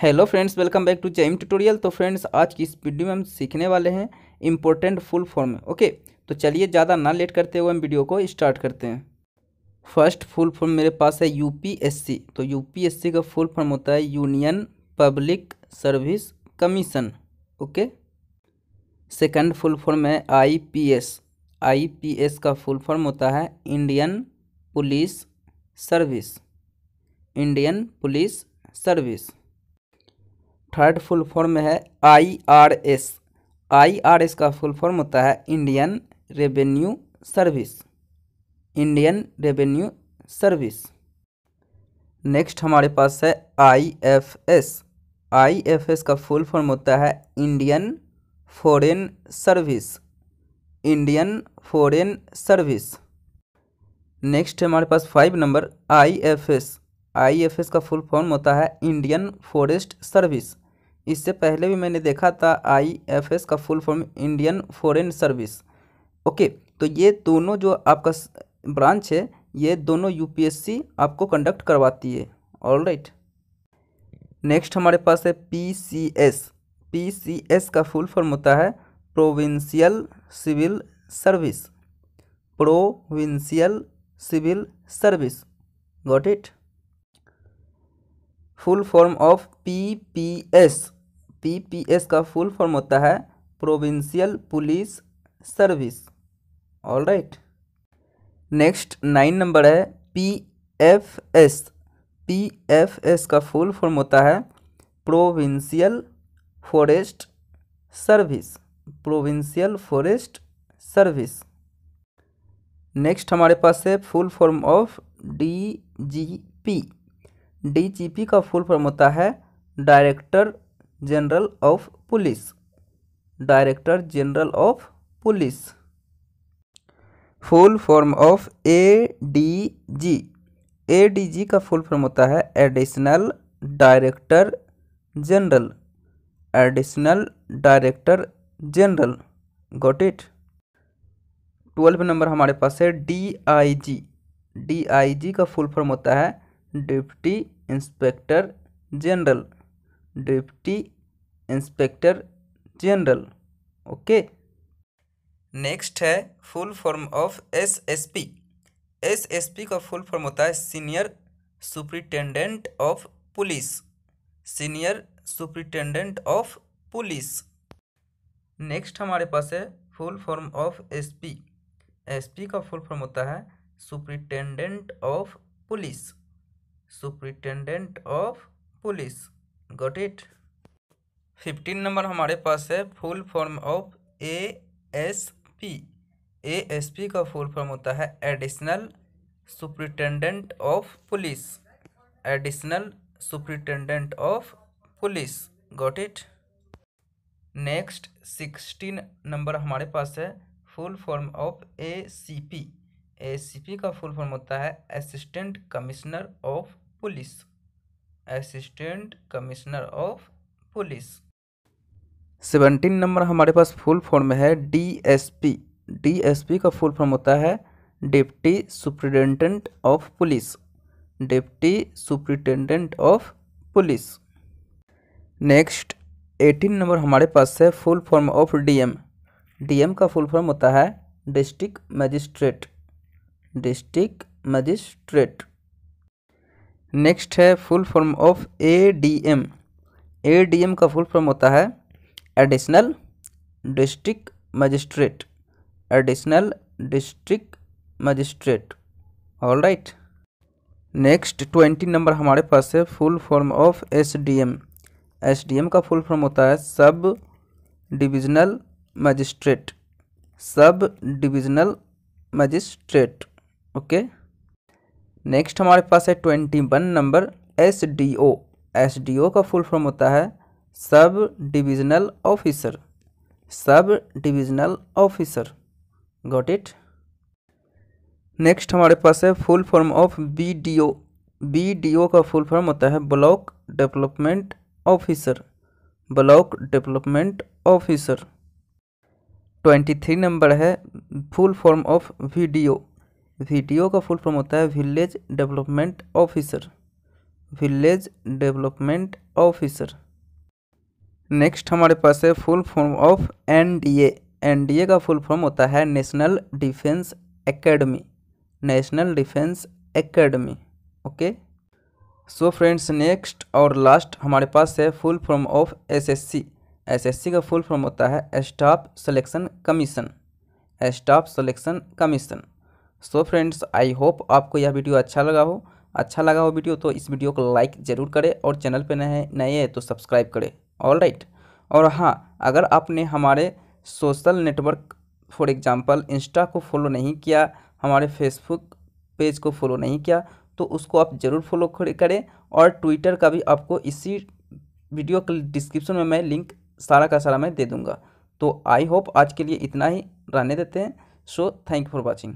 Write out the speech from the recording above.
Hello friends welcome back to gem tutorial तो friends आज की इस वीडियो में हम सीखने वाले हैं इम्पोर्टेंट फुल फॉर्म ओके तो चलिए ज़्यादा ना लेट करते हुए हम वीडियो को स्टार्ट करते हैं फर्स्ट फुल फॉर्म मेरे पास है यूपीएससी तो यूपीएससी का फुल फॉर्म होता है union public service commission okay second full form है आई पी का फुल फॉर्म होता है Indian police service Indian police service third full form है I R S I R S का फुल फॉर्म होता है Indian revenue service Indian revenue service next हमारे पास है I F S I F S का फुल फॉर्म होता है Indian foreign service Indian foreign service next हमारे पास five number I F S I F S का फुल फॉर्म होता है इंडियन फॉरेस्ट सर्विस इससे पहले भी मैंने देखा था आईएफएस का full form Indian foreign service okay तो ये दोनों जो आपका ब्रांच है ये दोनों यूपीएससी आपको कंडक्ट करवाती है ऑल राइट नेक्स्ट हमारे पास है पीसीएस पीसीएस का फुल फॉर्म होता है provincial civil service provincial civil service got it full form of P P S PPS का फुल फॉर्म होता है provincial police service all right next nine number है P F S P F S का full form होता है provincial forest service provincial forest service next हमारे पास है full form of D G P D G P का full form होता है director general of police director general of police full form of A D G A D G का full form होता है additional director general additional director general got it twelve number हमारे पास है D I G D I जी का full form होता है deputy inspector general deputy inspector general okay next है full form of S S P S S P का full form होता है senior superintendent of police senior superintendent of police next हमारे पास है full form of SP SP का full form होता है superintendent of police superintendent of police got it fifteen number हमारे पास है full form of A S P A S P का फुल फॉर्म होता है additional superintendent of police additional superintendent of police got it next sixteen number हमारे पास है full form of A C P A C P का full form होता है assistant commissioner of police assistant commissioner of police seventeen number हमारे पास full form में है डीएसपी डीएसपी का फुल फॉर्म होता है deputy superintendent of police deputy superintendent of police next eighteen number हमारे पास है full form of DM DM का फुल फॉर्म होता है district magistrate district magistrate next है full form of A D M A D M का full form होता है additional district magistrate additional district magistrate all right next twenty number हमारे पास है full form of S D M S D M का full form होता है sub divisional magistrate sub divisional magistrate okay okay? Next हमारे पास है twenty one number S D O S D O का फुल फॉर्म होता है sub divisional officer sub divisional officer got it next हमारे पास है full form of B D O B D O का फुल फॉर्म होता है block development officer block development officer twenty three number है full form of V D O V का full form होता है village development officer village development officer next हमारे पास है full form of NDA NDA का फुल फॉर्म होता है national defence academy national defence academy okay so friends next और लास्ट हमारे पास है full form of SSC SSC का फुल फॉर्म होता है staff selection commission staff selection commission so friends I hope आपको यह वीडियो अच्छा लगा हो अच्छा लगा हो वीडियो तो इस वीडियो को लाइक ज़रूर करें और चैनल पर नए नए हैं तो सब्सक्राइब करें ऑल राइट और हाँ अगर आपने हमारे social network for example Insta को फॉलो नहीं किया हमारे फेसबुक पेज को फॉलो नहीं किया तो उसको आप ज़रूर फॉलो करें और ट्विटर का भी आपको इसी वीडियो के डिस्क्रिप्शन में मैं लिंक सारा का सारा मैं दे दूँगा तो आई होप आज के लिए इतना ही रहने देते हैं सो थैंक फॉर वॉचिंग